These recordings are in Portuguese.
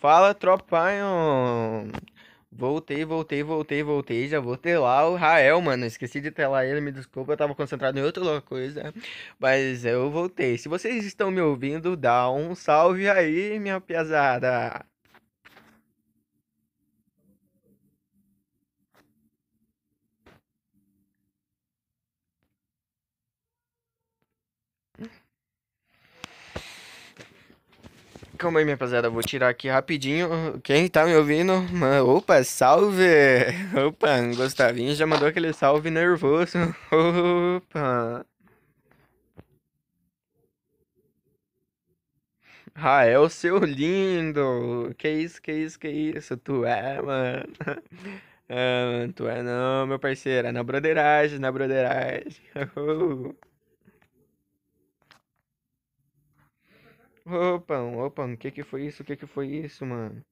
Fala, tropaion! Voltei, voltei, voltei, voltei. Já vou lá o Rael, mano. Esqueci de lá ele, me desculpa, eu tava concentrado em outra coisa. Mas eu voltei. Se vocês estão me ouvindo, dá um salve aí, minha piazada. Calma aí, minha rapaziada, vou tirar aqui rapidinho. Quem tá me ouvindo? opa, salve! Opa, Gustavinho já mandou aquele salve nervoso. Opa! Rael, ah, é seu lindo! Que isso, que isso, que isso? Tu é, mano. Ah, tu é não, meu parceiro. É na broderagem, na broderagem. Oh. Opa, opa, o que que foi isso? O que que foi isso, mano?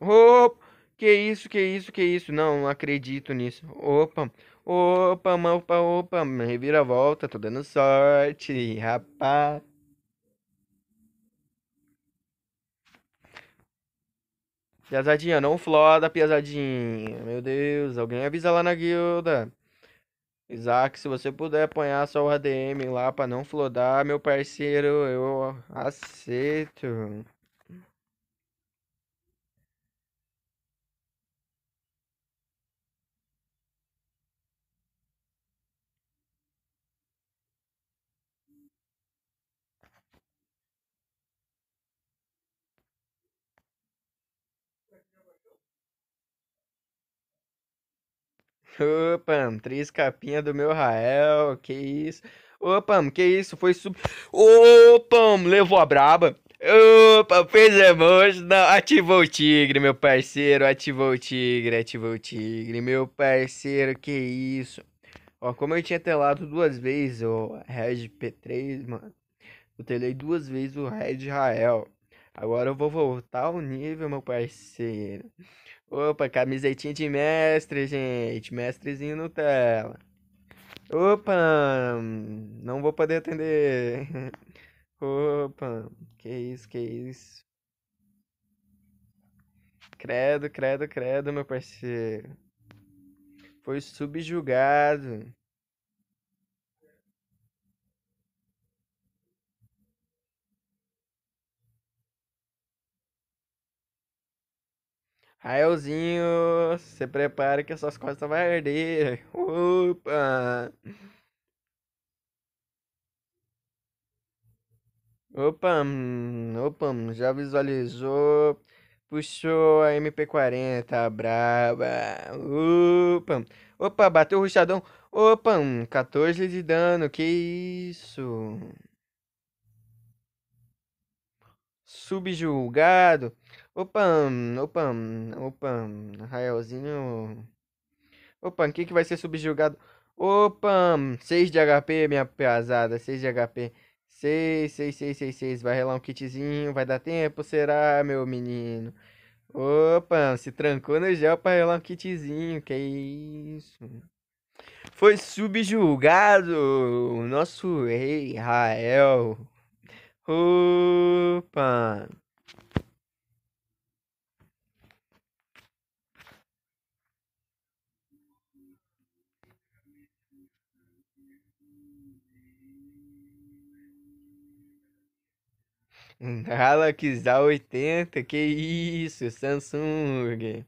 Opa, que isso, que isso, que isso? Não, não acredito nisso. Opa, opa, opa, opa, reviravolta, tô dando sorte, rapaz. Piazadinha, não floda, piazadinha. Meu Deus, alguém avisa lá na guilda. Isaac, se você puder apanhar só o ADM lá pra não flodar, meu parceiro, eu aceito. Opa, três capinhas do meu Rael, que isso. Opa, que isso, foi sub... Opa, levou a braba. Opa, fez emoji, não, ativou o tigre, meu parceiro, ativou o tigre, ativou o tigre, meu parceiro, que isso. Ó, como eu tinha telado duas vezes o Red P3, mano, eu telei duas vezes o Red Rael. Agora eu vou voltar ao nível, meu parceiro. Opa, camisetinha de mestre, gente. Mestrezinho Nutella. Opa, não vou poder atender. Opa, que isso, que isso. Credo, credo, credo, meu parceiro. Foi subjugado. Raelzinho, se prepare que suas costas vão arder. Opa! Opa, hum, opa, hum, já visualizou. Puxou a MP40, braba. Opa, opa, bateu o ruchadão. Opa, 14 hum, de dano, que isso? Subjulgado. Opa, opa, opa, Raelzinho. Opa, o que que vai ser subjugado? Opa, 6 de HP, minha pesada, 6 de HP. 6, 6, 6, 6, 6, vai relar um kitzinho, vai dar tempo, será, meu menino? Opa, se trancou no gel pra relar um kitzinho, que é isso? Foi subjugado o nosso rei Rael. Opa! Um Galaxy A80, que isso, Samsung.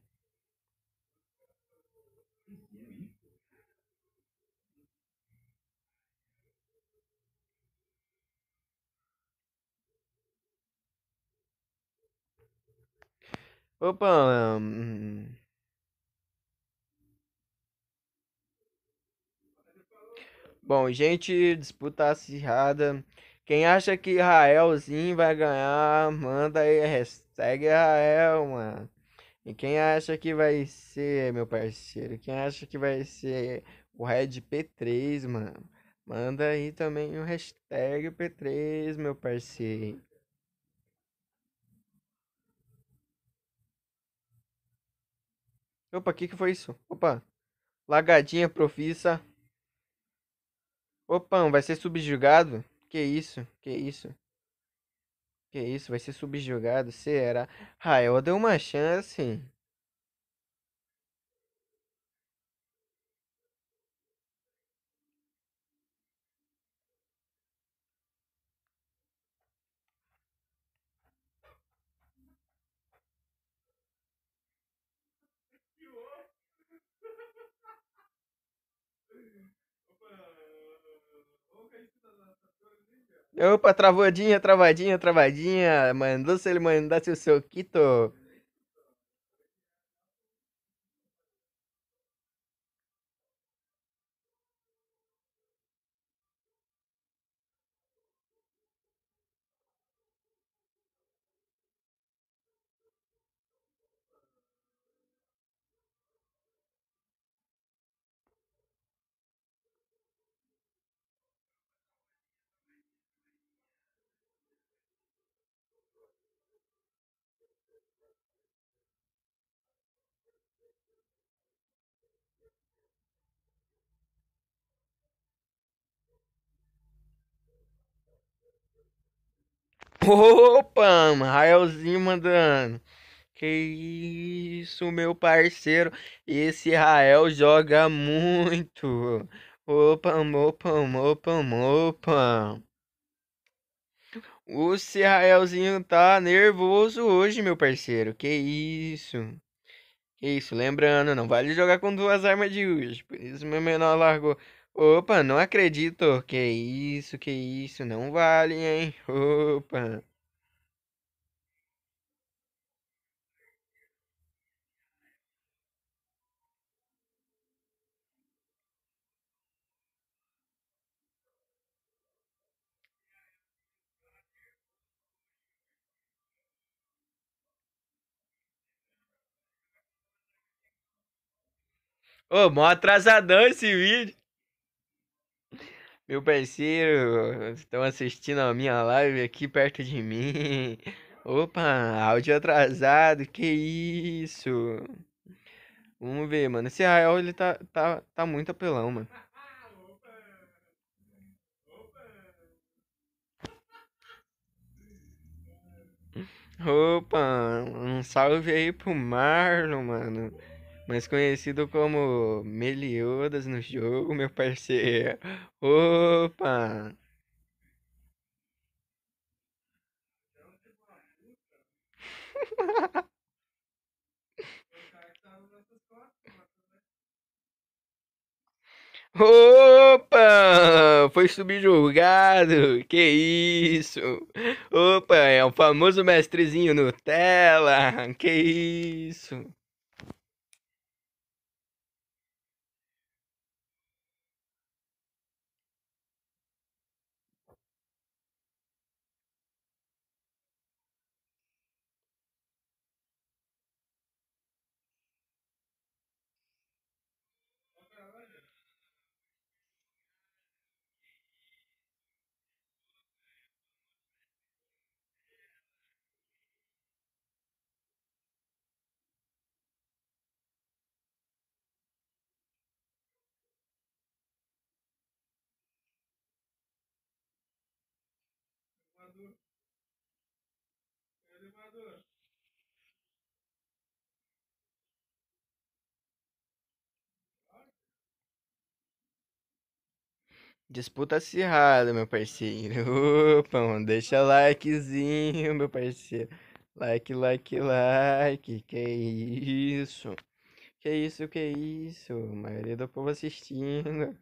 Opa, hum, hum, hum. Bom, gente, disputa acirrada. Quem acha que Raelzinho vai ganhar, manda aí hashtag Rael, mano. E quem acha que vai ser, meu parceiro? Quem acha que vai ser o Red P3, mano? Manda aí também o hashtag P3, meu parceiro. Opa, o que, que foi isso? Opa, lagadinha profissa. Opa, vai ser subjugado? Que isso? Que isso? Que isso? Vai ser subjugado? Será? Rael deu uma chance. Opa! Opa, travadinha, travadinha, travadinha. Mandou-se ele mandar-se o seu Quito. Opa, mano, Raelzinho mandando. Que isso, meu parceiro. Esse Rael joga muito. Opa, opa, opa, opa. O Raelzinho tá nervoso hoje, meu parceiro. Que isso. Que isso, lembrando, não vale jogar com duas armas de hoje. Por isso meu menor largou. Opa, não acredito. Que isso, que isso, não vale, hein? Opa. Ô, mó atrasadão esse vídeo. Meu parceiro, estão assistindo a minha live aqui perto de mim. Opa, áudio atrasado, que isso? Vamos ver, mano. Esse Rael, ele tá, tá, tá muito apelão, mano. Opa, um salve aí pro Marlon, mano mas conhecido como Meliodas no jogo, meu parceiro. Opa! Opa! Foi subjulgado! Que isso! Opa, é o famoso mestrezinho Nutella! Que isso! Maduro? Cadê Disputa acirrada, meu parceiro. Opa, mano, deixa likezinho, meu parceiro. Like, like, like. Que isso? Que isso, que isso? A maioria do povo assistindo.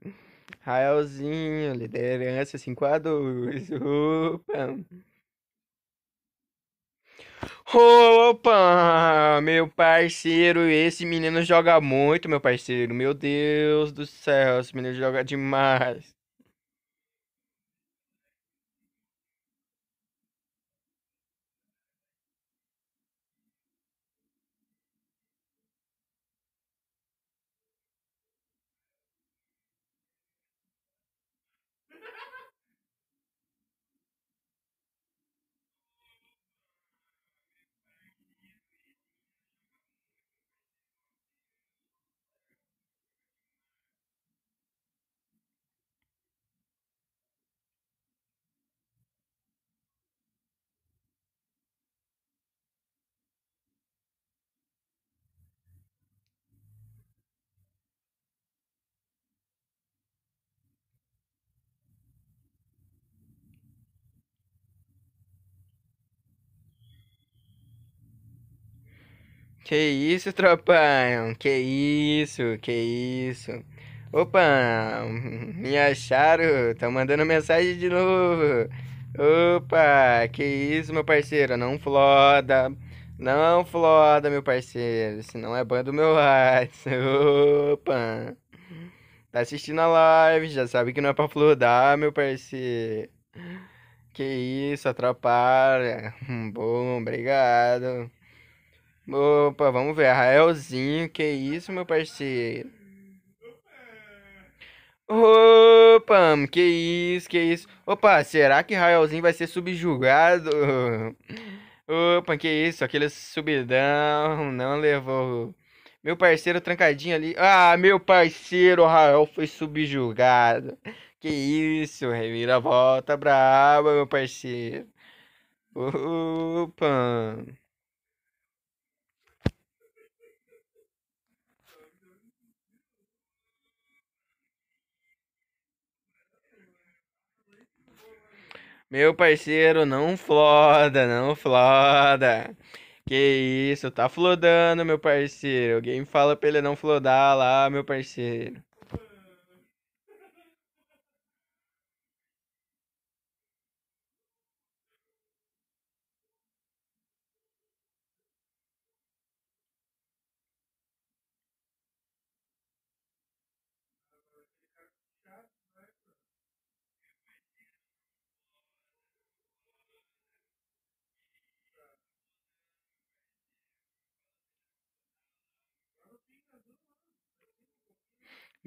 Raelzinho, liderança 5x2. Opa! Opa, meu parceiro, esse menino joga muito, meu parceiro. Meu Deus do céu, esse menino joga demais. Que isso, tropão? Que isso? Que isso? Opa, me acharam? Tá mandando mensagem de novo. Opa, que isso, meu parceiro? Não floda. Não floda, meu parceiro. se não é banho do meu WhatsApp. Opa. Tá assistindo a live, já sabe que não é pra flodar, meu parceiro. Que isso, atrapalha. Bom, obrigado. Opa, vamos ver. Raelzinho, que isso, meu parceiro? Opa, que isso, que isso. Opa, será que Raelzinho vai ser subjugado? Opa, que isso, aquele subidão não levou. Meu parceiro trancadinho ali. Ah, meu parceiro Rael foi subjugado. Que isso, reviravolta braba, meu parceiro. Opa. Meu parceiro, não floda, não floda. Que isso, tá flodando, meu parceiro. Alguém fala pra ele não flodar lá, meu parceiro.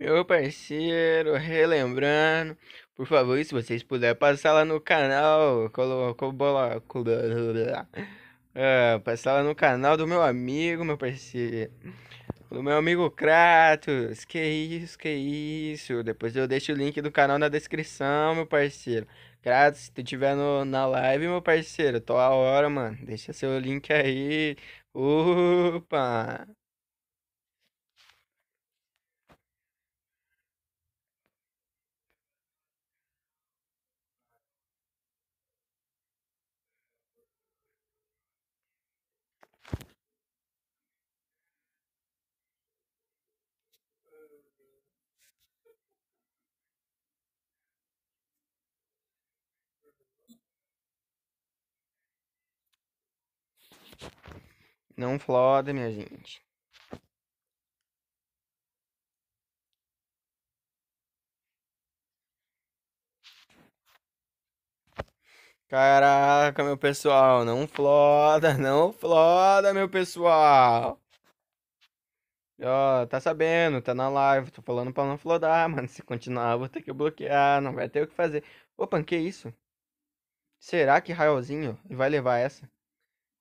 Meu parceiro, relembrando, por favor, se vocês puderem passar lá no canal, colocou bola, ah, passar lá no canal do meu amigo, meu parceiro, do meu amigo Kratos, que isso, que isso, depois eu deixo o link do canal na descrição, meu parceiro, Kratos, se tu tiver no, na live, meu parceiro, tô a hora, mano, deixa seu link aí, opa... Não floda, minha gente. Caraca, meu pessoal, não floda, não floda, meu pessoal. Ó, tá sabendo, tá na live, tô falando pra não flodar, mano. Se continuar, vou ter que bloquear, não vai ter o que fazer. Opa, que isso? Será que raiozinho vai levar essa?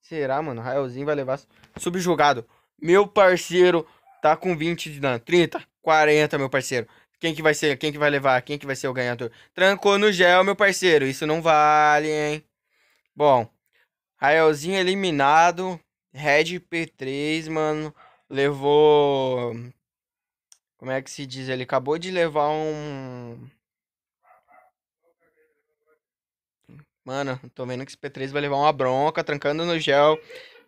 Será, mano? Raelzinho vai levar subjugado. Meu parceiro tá com 20 de dano. 30, 40, meu parceiro. Quem que vai ser? Quem que vai levar? Quem que vai ser o ganhador? Trancou no gel, meu parceiro. Isso não vale, hein? Bom, Raelzinho eliminado. Red P3, mano. Levou. Como é que se diz? Ele acabou de levar um. Mano, tô vendo que esse P3 vai levar uma bronca, trancando no gel.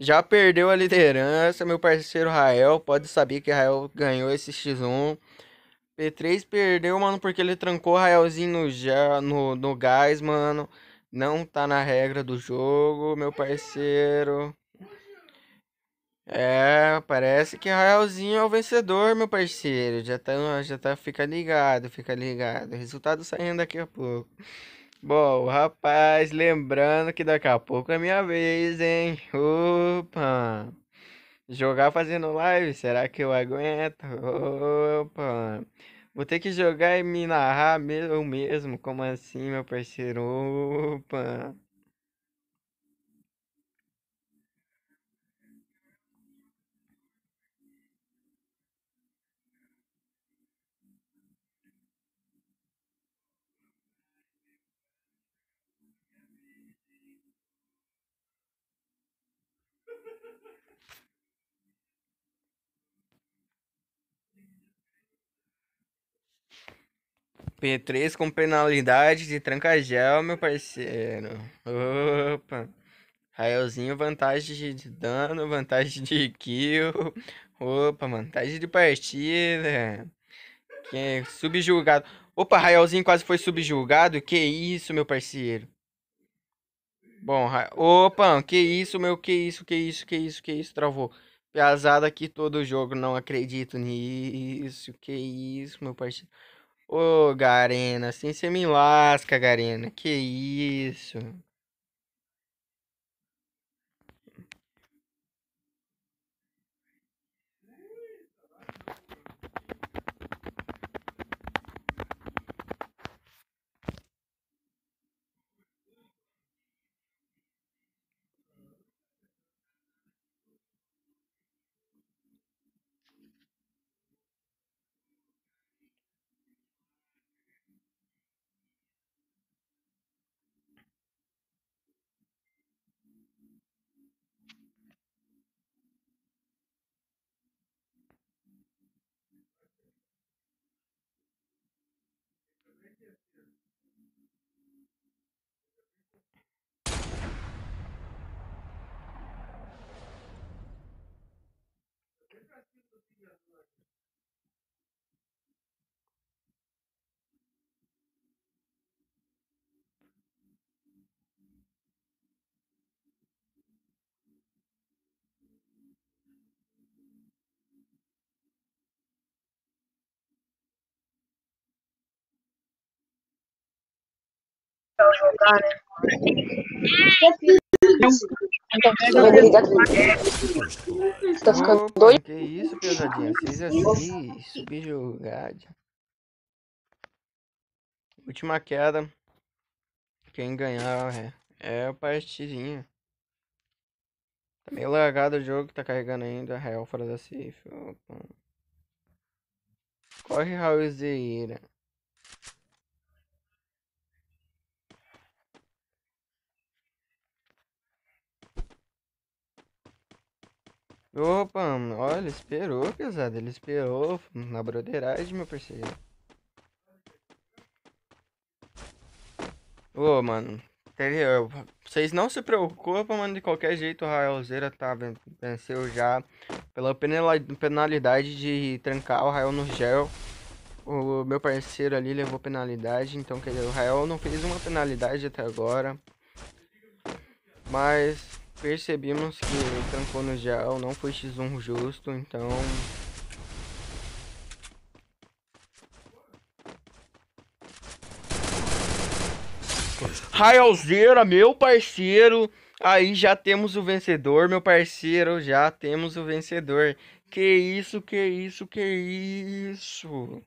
Já perdeu a liderança, meu parceiro Rael. Pode saber que Rael ganhou esse X1. P3 perdeu, mano, porque ele trancou Raelzinho no, gel, no, no gás, mano. Não tá na regra do jogo, meu parceiro. É, parece que Raelzinho é o vencedor, meu parceiro. Já tá, já tá, fica ligado, fica ligado. Resultado saindo daqui a pouco. Bom, rapaz, lembrando que daqui a pouco é minha vez, hein? Opa! Jogar fazendo live, será que eu aguento? Opa! Vou ter que jogar e me narrar eu mesmo, como assim, meu parceiro? Opa! P3 com penalidade de trancagel, meu parceiro. Opa. Raelzinho, vantagem de dano, vantagem de kill. Opa, vantagem de partida. Que subjulgado. Opa, Raelzinho quase foi subjulgado. Que isso, meu parceiro. Bom, ra... opa, que isso, meu, que isso, que isso, que isso, que isso, travou. Piazada aqui todo o jogo, não acredito nisso. Que isso, meu parceiro. Ô, Garena, assim você me lasca, Garena. Que isso? Oh, yes, God! Obrigado. Tá ficando doido? Que isso, pesadinha? Vocês assim, isso, beijogadinha. Última queda. Quem ganhar é, é a partidinha. Tá meio largado o jogo, tá carregando ainda. Real fora da safe. Corre, Raul Zeira. Opa, mano, olha, esperou, pesado. Ele esperou na broderagem, meu parceiro. Ô, mano mano. Vocês não se preocupam, mano. De qualquer jeito, o Raelzeira tá, venceu já. Pela penalidade de trancar o Rael no gel. O meu parceiro ali levou penalidade. Então, quer dizer, o Rael não fez uma penalidade até agora. Mas Percebemos que ele trancou no gel, não foi X1 justo, então... raiozeira meu parceiro! Aí já temos o vencedor, meu parceiro, já temos o vencedor. Que isso, que isso, que isso!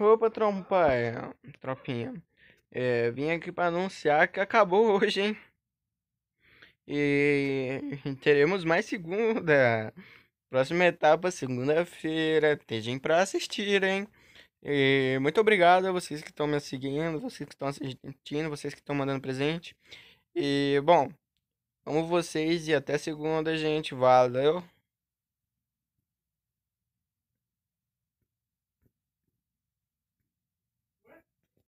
Opa, trompa, tropinha. É, vim aqui para anunciar que acabou hoje, hein? E teremos mais segunda. Próxima etapa, segunda-feira. Tem gente para assistir, hein? E muito obrigado a vocês que estão me seguindo, vocês que estão assistindo, vocês que estão mandando presente. E, bom, amo vocês e até segunda, gente. Valeu!